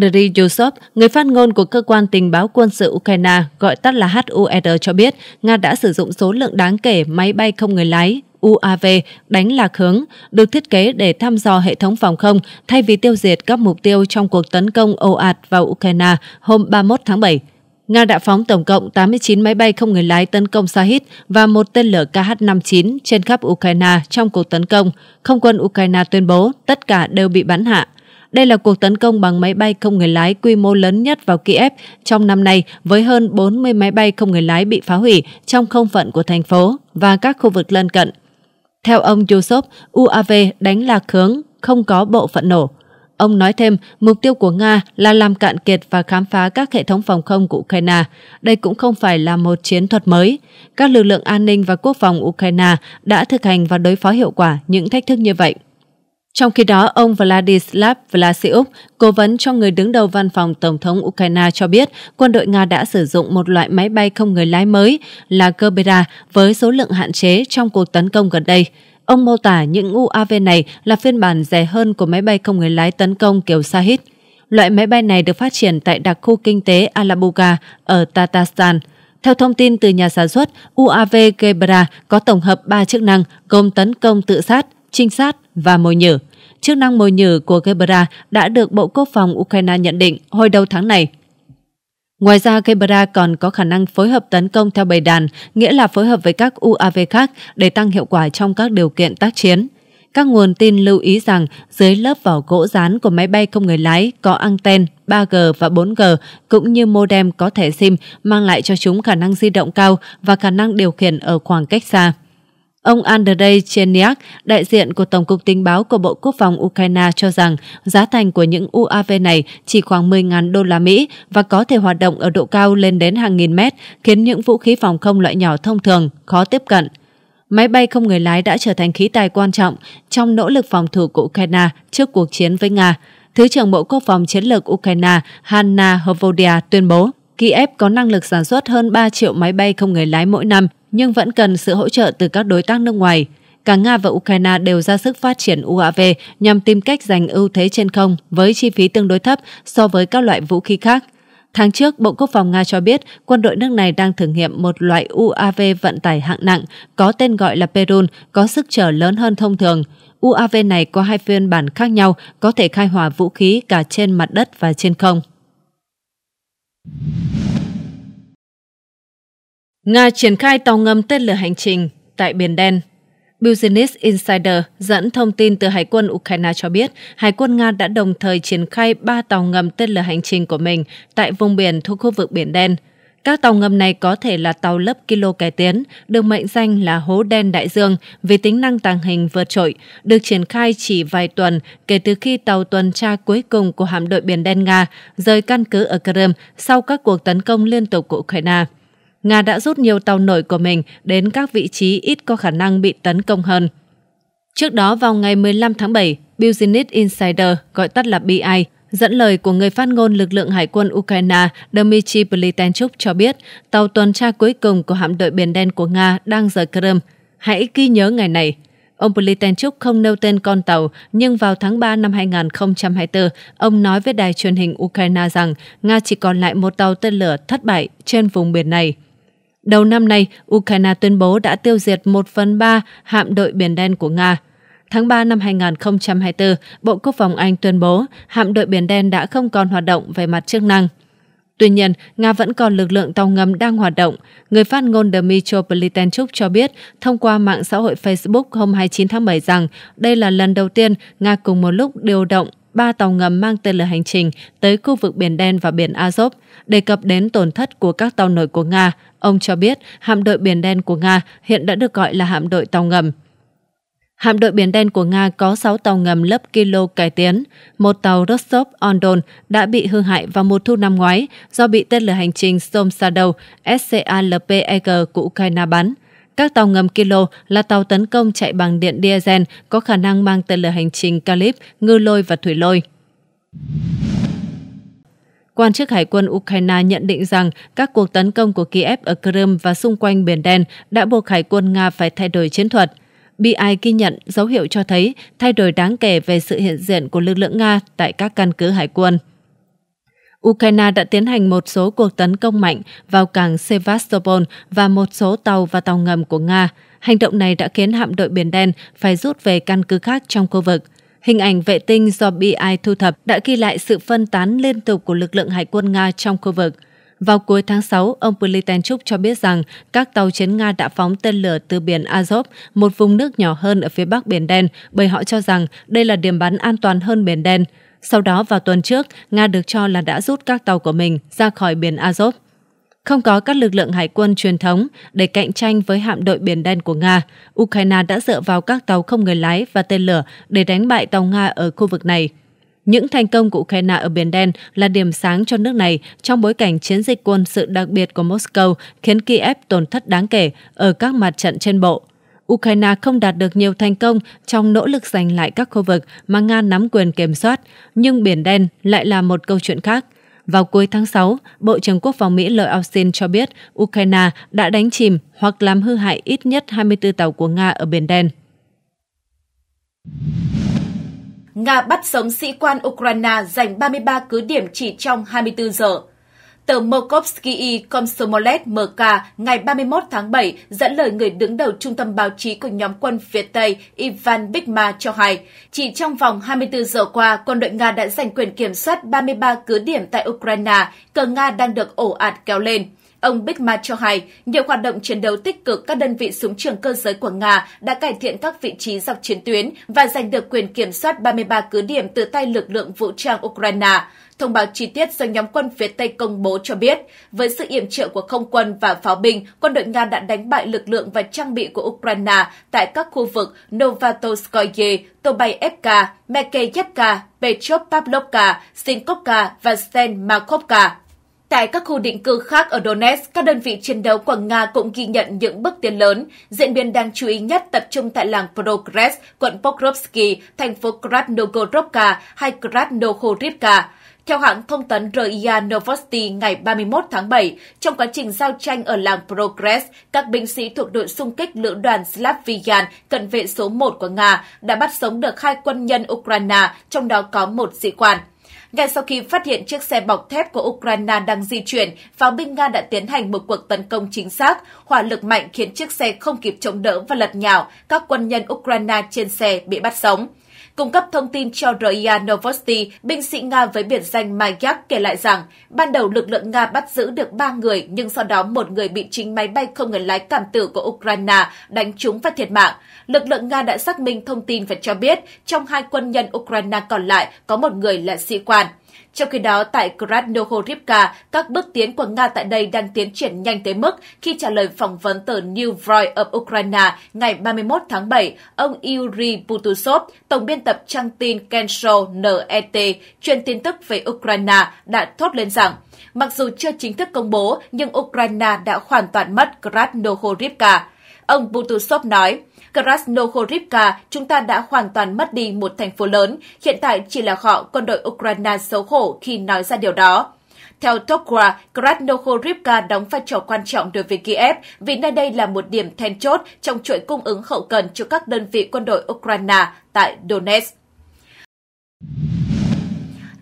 Andriy Yusov, người phát ngôn của cơ quan tình báo quân sự Ukraine gọi tắt là HUR cho biết Nga đã sử dụng số lượng đáng kể máy bay không người lái UAV đánh lạc hướng, được thiết kế để thăm dò hệ thống phòng không thay vì tiêu diệt các mục tiêu trong cuộc tấn công ồ ạt vào Ukraine hôm 31 tháng 7. Nga đã phóng tổng cộng 89 máy bay không người lái tấn công Shahid và một tên lửa KH-59 trên khắp Ukraine trong cuộc tấn công. Không quân Ukraine tuyên bố tất cả đều bị bắn hạ. Đây là cuộc tấn công bằng máy bay không người lái quy mô lớn nhất vào Kiev trong năm nay với hơn 40 máy bay không người lái bị phá hủy trong không phận của thành phố và các khu vực lân cận. Theo ông Yusov, UAV đánh lạc hướng, không có bộ phận nổ. Ông nói thêm, mục tiêu của Nga là làm cạn kiệt và khám phá các hệ thống phòng không của Ukraine. Đây cũng không phải là một chiến thuật mới. Các lực lượng an ninh và quốc phòng Ukraine đã thực hành và đối phó hiệu quả những thách thức như vậy. Trong khi đó, ông Vladislav Vlasiuk, cố vấn cho người đứng đầu văn phòng Tổng thống Ukraine cho biết quân đội Nga đã sử dụng một loại máy bay không người lái mới là Gerbera với số lượng hạn chế trong cuộc tấn công gần đây. Ông mô tả những UAV này là phiên bản rẻ hơn của máy bay không người lái tấn công kiểu Sahid. Loại máy bay này được phát triển tại đặc khu kinh tế Alabuga ở Tatarstan. Theo thông tin từ nhà sản xuất, UAV Gebra có tổng hợp 3 chức năng gồm tấn công tự sát, trinh sát và mồi nhử. Chức năng mồi nhử của Gebra đã được Bộ Quốc phòng Ukraine nhận định hồi đầu tháng này. Ngoài ra, Gebra còn có khả năng phối hợp tấn công theo bầy đàn, nghĩa là phối hợp với các UAV khác để tăng hiệu quả trong các điều kiện tác chiến. Các nguồn tin lưu ý rằng dưới lớp vỏ gỗ rán của máy bay không người lái có anten 3G và 4G cũng như modem có thẻ SIM mang lại cho chúng khả năng di động cao và khả năng điều khiển ở khoảng cách xa. Ông Andrei Chernyak, đại diện của Tổng cục Tình báo của Bộ Quốc phòng Ukraine cho rằng giá thành của những UAV này chỉ khoảng 10.000 đô la Mỹ và có thể hoạt động ở độ cao lên đến hàng nghìn mét, khiến những vũ khí phòng không loại nhỏ thông thường khó tiếp cận. Máy bay không người lái đã trở thành khí tài quan trọng trong nỗ lực phòng thủ của Ukraine trước cuộc chiến với Nga. Thứ trưởng Bộ Quốc phòng Chiến lược Ukraine Hanna Hovodia tuyên bố Kiev có năng lực sản xuất hơn 3 triệu máy bay không người lái mỗi năm nhưng vẫn cần sự hỗ trợ từ các đối tác nước ngoài. Cả Nga và Ukraine đều ra sức phát triển UAV nhằm tìm cách giành ưu thế trên không với chi phí tương đối thấp so với các loại vũ khí khác. Tháng trước, Bộ Quốc phòng Nga cho biết quân đội nước này đang thử nghiệm một loại UAV vận tải hạng nặng có tên gọi là Perun, có sức trở lớn hơn thông thường. UAV này có hai phiên bản khác nhau, có thể khai hỏa vũ khí cả trên mặt đất và trên không. Nga triển khai tàu ngầm tên lửa hành trình tại Biển Đen. Business Insider dẫn thông tin từ Hải quân Ukraine cho biết, Hải quân Nga đã đồng thời triển khai 3 tàu ngầm tên lửa hành trình của mình tại vùng biển thuộc khu vực Biển Đen. Các tàu ngầm này có thể là tàu lớp kilo cải tiến, được mệnh danh là hố đen đại dương vì tính năng tàng hình vượt trội, được triển khai chỉ vài tuần kể từ khi tàu tuần tra cuối cùng của hạm đội Biển Đen Nga rời căn cứ ở Crimea sau các cuộc tấn công liên tục của Ukraine. Nga đã rút nhiều tàu nổi của mình đến các vị trí ít có khả năng bị tấn công hơn. Trước đó vào ngày 15 tháng 7, Business Insider, gọi tắt là BI, dẫn lời của người phát ngôn lực lượng hải quân Ukraine Dmitry Plitenchuk cho biết tàu tuần tra cuối cùng của hạm đội Biển Đen của Nga đang rời Crimea. Hãy ghi nhớ ngày này. Ông Plitenchuk không nêu tên con tàu, nhưng vào tháng 3 năm 2024, ông nói với đài truyền hình Ukraine rằng Nga chỉ còn lại một tàu tên lửa thất bại trên vùng biển này. Đầu năm nay, Ukraine tuyên bố đã tiêu diệt 1 phần 3 hạm đội Biển Đen của Nga. Tháng 3 năm 2024, Bộ Quốc phòng Anh tuyên bố hạm đội Biển Đen đã không còn hoạt động về mặt chức năng. Tuy nhiên, Nga vẫn còn lực lượng tàu ngầm đang hoạt động. Người phát ngôn Dmitry Politenchuk cho biết thông qua mạng xã hội Facebook hôm 29 tháng 7 rằng đây là lần đầu tiên Nga cùng một lúc điều động ba tàu ngầm mang tên lửa hành trình tới khu vực Biển Đen và Biển Azov. Đề cập đến tổn thất của các tàu nổi của Nga, ông cho biết hạm đội Biển Đen của Nga hiện đã được gọi là hạm đội tàu ngầm. Hạm đội Biển Đen của Nga có 6 tàu ngầm lớp Kilo cải tiến. Một tàu Rostov-on-Don đã bị hư hại vào mùa thu năm ngoái do bị tên lửa hành trình Somsadov SCALP-EG của Ukraine bắn. Các tàu ngầm Kilo là tàu tấn công chạy bằng điện diesel có khả năng mang tên lửa hành trình Kalib, ngư lôi và thủy lôi. Quan chức Hải quân Ukraine nhận định rằng các cuộc tấn công của Kiev ở Crimea và xung quanh Biển Đen đã buộc Hải quân Nga phải thay đổi chiến thuật. BI ghi nhận dấu hiệu cho thấy thay đổi đáng kể về sự hiện diện của lực lượng Nga tại các căn cứ hải quân. Ukraine đã tiến hành một số cuộc tấn công mạnh vào cảng Sevastopol và một số tàu và tàu ngầm của Nga. Hành động này đã khiến hạm đội Biển Đen phải rút về căn cứ khác trong khu vực. Hình ảnh vệ tinh do BI thu thập đã ghi lại sự phân tán liên tục của lực lượng hải quân Nga trong khu vực. Vào cuối tháng 6, ông Politenchuk cho biết rằng các tàu chiến Nga đã phóng tên lửa từ biển Azov, một vùng nước nhỏ hơn ở phía bắc Biển Đen, bởi họ cho rằng đây là điểm bắn an toàn hơn Biển Đen. Sau đó vào tuần trước, Nga được cho là đã rút các tàu của mình ra khỏi biển Azov. Không có các lực lượng hải quân truyền thống để cạnh tranh với hạm đội Biển Đen của Nga, Ukraine đã dựa vào các tàu không người lái và tên lửa để đánh bại tàu Nga ở khu vực này. Những thành công của Ukraine ở Biển Đen là điểm sáng cho nước này trong bối cảnh chiến dịch quân sự đặc biệt của Moscow khiến Kiev tổn thất đáng kể ở các mặt trận trên bộ. Ukraine không đạt được nhiều thành công trong nỗ lực giành lại các khu vực mà Nga nắm quyền kiểm soát, nhưng Biển Đen lại là một câu chuyện khác. Vào cuối tháng 6, Bộ trưởng Quốc phòng Mỹ Lloyd Austin cho biết Ukraine đã đánh chìm hoặc làm hư hại ít nhất 24 tàu của Nga ở Biển Đen. Nga bắt sống sĩ quan Ukraine giành 33 cứ điểm chỉ trong 24 giờ. Tờ Mokovsky Komsomolet MK ngày 31 tháng 7 dẫn lời người đứng đầu trung tâm báo chí của nhóm quân phía Tây Ivan Bikma cho hay, chỉ trong vòng 24 giờ qua, quân đội Nga đã giành quyền kiểm soát 33 cứ điểm tại Ukraine, cờ Nga đang được ổ ạt kéo lên. Ông Bigma cho hay, nhiều hoạt động chiến đấu tích cực các đơn vị súng trường cơ giới của Nga đã cải thiện các vị trí dọc chiến tuyến và giành được quyền kiểm soát 33 cứ điểm từ tay lực lượng vũ trang Ukraine. Thông báo chi tiết do nhóm quân phía Tây công bố cho biết, với sự yểm trợ của không quân và pháo binh, quân đội Nga đã đánh bại lực lượng và trang bị của Ukraine tại các khu vực Novatoskoye, Tobayevka, Mekeyevka, Petropavlovka, Sinkovka và Sten Markovka. Tại các khu định cư khác ở Donetsk, các đơn vị chiến đấu của Nga cũng ghi nhận những bước tiến lớn. Diễn biến đáng chú ý nhất tập trung tại làng Progress, quận Pokrovsky, thành phố Krasnogorovka hay Krasnohorivka. Theo hãng thông tấn RIA Novosti ngày 31 tháng 7, trong quá trình giao tranh ở làng Progress, các binh sĩ thuộc đội xung kích lữ đoàn Slavyan cận vệ số 1 của Nga đã bắt sống được hai quân nhân Ukraine, trong đó có một sĩ quan. Ngay sau khi phát hiện chiếc xe bọc thép của Ukraine đang di chuyển, pháo binh Nga đã tiến hành một cuộc tấn công chính xác. Hỏa lực mạnh khiến chiếc xe không kịp chống đỡ và lật nhào. Các quân nhân Ukraine trên xe bị bắt sống. Cung cấp thông tin cho RIA Novosti, binh sĩ Nga với biệt danh Mayak kể lại rằng, ban đầu lực lượng Nga bắt giữ được 3 người, nhưng sau đó một người bị chính máy bay không người lái cảm tử của Ukraine đánh trúng và thiệt mạng. Lực lượng Nga đã xác minh thông tin và cho biết, trong hai quân nhân Ukraine còn lại có một người là sĩ quan. Trong khi đó, tại Krasnohorivka, các bước tiến của Nga tại đây đang tiến triển nhanh tới mức khi trả lời phỏng vấn tờ New Voice of Ukraine ngày 31 tháng 7, ông Yuri Putusov tổng biên tập trang tin Kensho NET, truyền tin tức về Ukraine, đã thốt lên rằng Mặc dù chưa chính thức công bố, nhưng Ukraine đã hoàn toàn mất Krasnohorivka. Ông Butusov nói, Krasnokholivka, chúng ta đã hoàn toàn mất đi một thành phố lớn, hiện tại chỉ là họ quân đội Ukraine xấu hổ khi nói ra điều đó. Theo Tokwa, Krasnokholivka đóng vai trò quan trọng đối với Kiev vì nơi đây là một điểm then chốt trong chuỗi cung ứng hậu cần cho các đơn vị quân đội Ukraine tại Donetsk.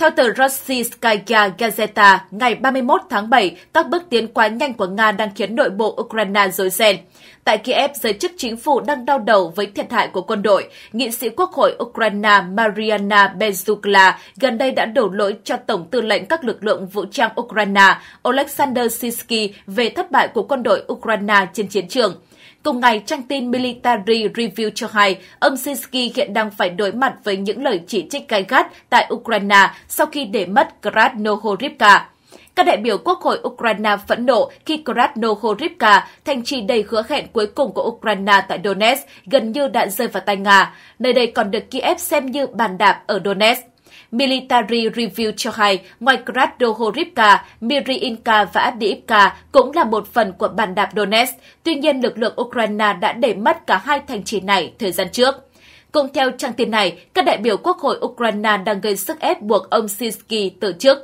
Theo tờ Rossiyskaya Gazeta, ngày 31 tháng 7, các bước tiến quá nhanh của Nga đang khiến nội bộ Ukraine rối ren. Tại Kiev, giới chức chính phủ đang đau đầu với thiệt hại của quân đội. Nghị sĩ Quốc hội Ukraine Mariana Bezukla gần đây đã đổ lỗi cho Tổng tư lệnh các lực lượng vũ trang Ukraine Oleksandr Sisky về thất bại của quân đội Ukraine trên chiến trường. Cùng ngày, trang tin Military Review cho hay ông Zelensky hiện đang phải đối mặt với những lời chỉ trích gay gắt tại Ukraine sau khi để mất Krasnohorivka. Các đại biểu Quốc hội Ukraine phẫn nộ khi Krasnohorivka, thành trì đầy hứa hẹn cuối cùng của Ukraine tại Donetsk, gần như đã rơi vào tay Nga. Nơi đây còn được Kiev xem như bàn đạp ở Donetsk. Military Review cho hay, ngoài Kradohorivka, Miriinka và Abdiivka cũng là một phần của bàn đạp Donetsk. Tuy nhiên, lực lượng Ukraine đã để mất cả hai thành trì này thời gian trước. Cũng theo trang tin này, các đại biểu Quốc hội Ukraine đang gây sức ép buộc ông Sinsky từ chức.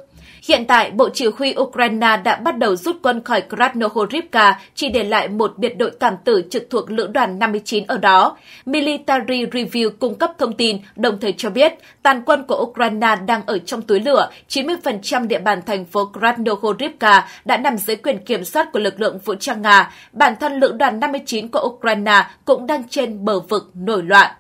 Hiện tại, Bộ Chỉ huy Ukraine đã bắt đầu rút quân khỏi Krasnohorivka, chỉ để lại một biệt đội cảm tử trực thuộc lữ đoàn 59 ở đó. Military Review cung cấp thông tin, đồng thời cho biết tàn quân của Ukraine đang ở trong túi lửa, 90% địa bàn thành phố Krasnohorivka đã nằm dưới quyền kiểm soát của lực lượng vũ trang Nga. Bản thân lữ đoàn 59 của Ukraine cũng đang trên bờ vực nổi loạn.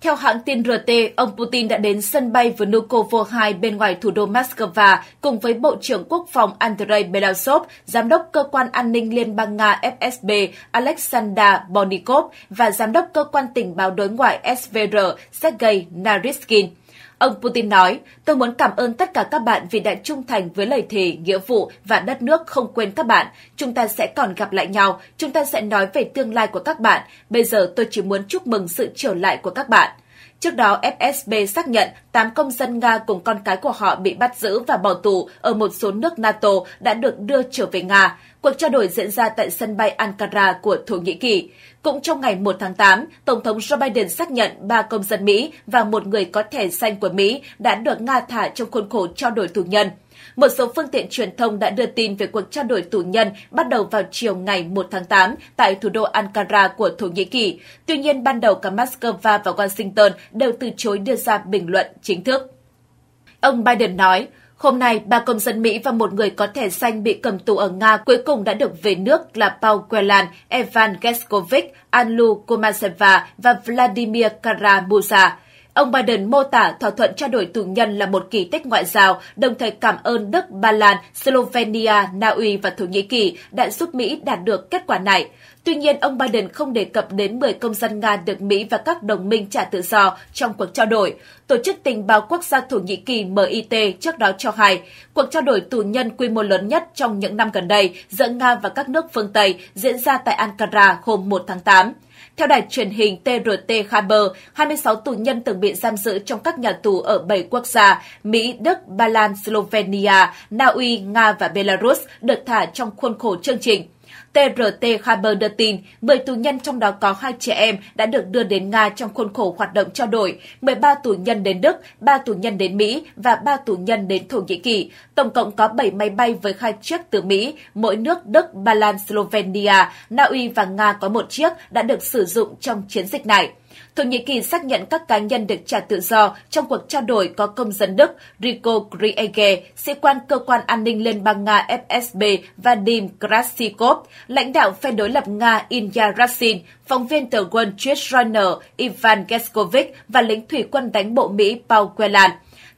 Theo hãng tin RT, ông Putin đã đến sân bay Vnukovo 2 bên ngoài thủ đô Moscow cùng với Bộ trưởng Quốc phòng Andrei Belasov, Giám đốc Cơ quan An ninh Liên bang Nga FSB Alexander Bornikov và Giám đốc Cơ quan Tình báo Đối ngoại SVR Sergei Naryshkin. Ông Putin nói, tôi muốn cảm ơn tất cả các bạn vì đã trung thành với lời thề, nghĩa vụ và đất nước không quên các bạn. Chúng ta sẽ còn gặp lại nhau, chúng ta sẽ nói về tương lai của các bạn. Bây giờ tôi chỉ muốn chúc mừng sự trở lại của các bạn. Trước đó, FSB xác nhận 8 công dân Nga cùng con cái của họ bị bắt giữ và bỏ tù ở một số nước NATO đã được đưa trở về Nga. Cuộc trao đổi diễn ra tại sân bay Ankara của Thổ Nhĩ Kỳ. Cũng trong ngày 1 tháng 8, Tổng thống Joe Biden xác nhận 3 công dân Mỹ và một người có thẻ xanh của Mỹ đã được Nga thả trong khuôn khổ trao đổi tù nhân. Một số phương tiện truyền thông đã đưa tin về cuộc trao đổi tù nhân bắt đầu vào chiều ngày 1 tháng 8 tại thủ đô Ankara của Thổ Nhĩ Kỳ. Tuy nhiên, ban đầu cả Moscow và Washington đều từ chối đưa ra bình luận chính thức. Ông Biden nói, Hôm nay, ba công dân Mỹ và một người có thẻ xanh bị cầm tù ở Nga cuối cùng đã được về nước là Paul Guelan, Evan Geskovic, Anlu Komaseva và Vladimir Karamuza. Ông Biden mô tả thỏa thuận trao đổi tù nhân là một kỳ tích ngoại giao, đồng thời cảm ơn Đức, Ba Lan, Slovenia, Na Uy và Thổ Nhĩ Kỳ đã giúp Mỹ đạt được kết quả này. Tuy nhiên, ông Biden không đề cập đến 10 công dân Nga được Mỹ và các đồng minh trả tự do trong cuộc trao đổi. Tổ chức Tình báo Quốc gia Thổ Nhĩ Kỳ MIT trước đó cho hay, cuộc trao đổi tù nhân quy mô lớn nhất trong những năm gần đây giữa Nga và các nước phương Tây diễn ra tại Ankara hôm 1 tháng 8. Theo đài truyền hình TRT Khaber, 26 tù nhân từng bị giam giữ trong các nhà tù ở 7 quốc gia Mỹ, Đức, Ba Lan, Slovenia, Na Uy, Nga và Belarus được thả trong khuôn khổ chương trình TRT Khabar đưa tin 10 tù nhân trong đó có hai trẻ em đã được đưa đến Nga trong khuôn khổ hoạt động trao đổi, 13 tù nhân đến Đức, 3 tù nhân đến Mỹ và 3 tù nhân đến Thổ Nhĩ Kỳ. Tổng cộng có 7 máy bay với hai chiếc từ Mỹ, mỗi nước Đức, Ba Lan, Slovenia, Na Uy và Nga có một chiếc đã được sử dụng trong chiến dịch này. Thổ Nhĩ Kỳ xác nhận các cá nhân được trả tự do trong cuộc trao đổi có công dân Đức Rico Griege, sĩ quan cơ quan an ninh Liên bang Nga FSB Vadim Krasikov, lãnh đạo phe đối lập Nga Ilya Rasin, phóng viên tờ Wall Street Journal Ivan Geskovic và lính thủy quân đánh bộ Mỹ Paul Quelan.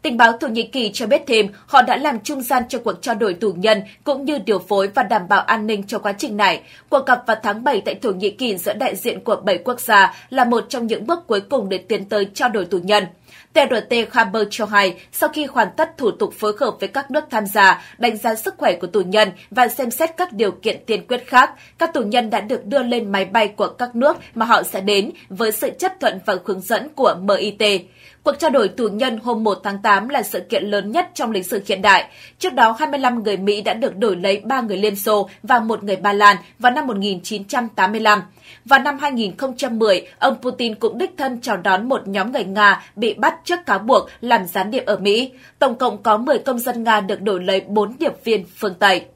Tình báo Thổ Nhĩ Kỳ cho biết thêm họ đã làm trung gian cho cuộc trao đổi tù nhân cũng như điều phối và đảm bảo an ninh cho quá trình này. Cuộc gặp vào tháng 7 tại Thổ Nhĩ Kỳ giữa đại diện của 7 quốc gia là một trong những bước cuối cùng để tiến tới trao đổi tù nhân. TRT Hammer cho hay, sau khi hoàn tất thủ tục phối hợp với các nước tham gia, đánh giá sức khỏe của tù nhân và xem xét các điều kiện tiên quyết khác, các tù nhân đã được đưa lên máy bay của các nước mà họ sẽ đến với sự chấp thuận và hướng dẫn của MIT. Cuộc trao đổi tù nhân hôm 1 tháng 8 là sự kiện lớn nhất trong lịch sử hiện đại. Trước đó, 25 người Mỹ đã được đổi lấy 3 người Liên Xô và một người Ba Lan vào năm 1985. và năm 2010, ông Putin cũng đích thân chào đón một nhóm người Nga bị bắt trước cáo buộc làm gián điệp ở Mỹ. Tổng cộng có 10 công dân Nga được đổi lấy 4 điệp viên phương Tây.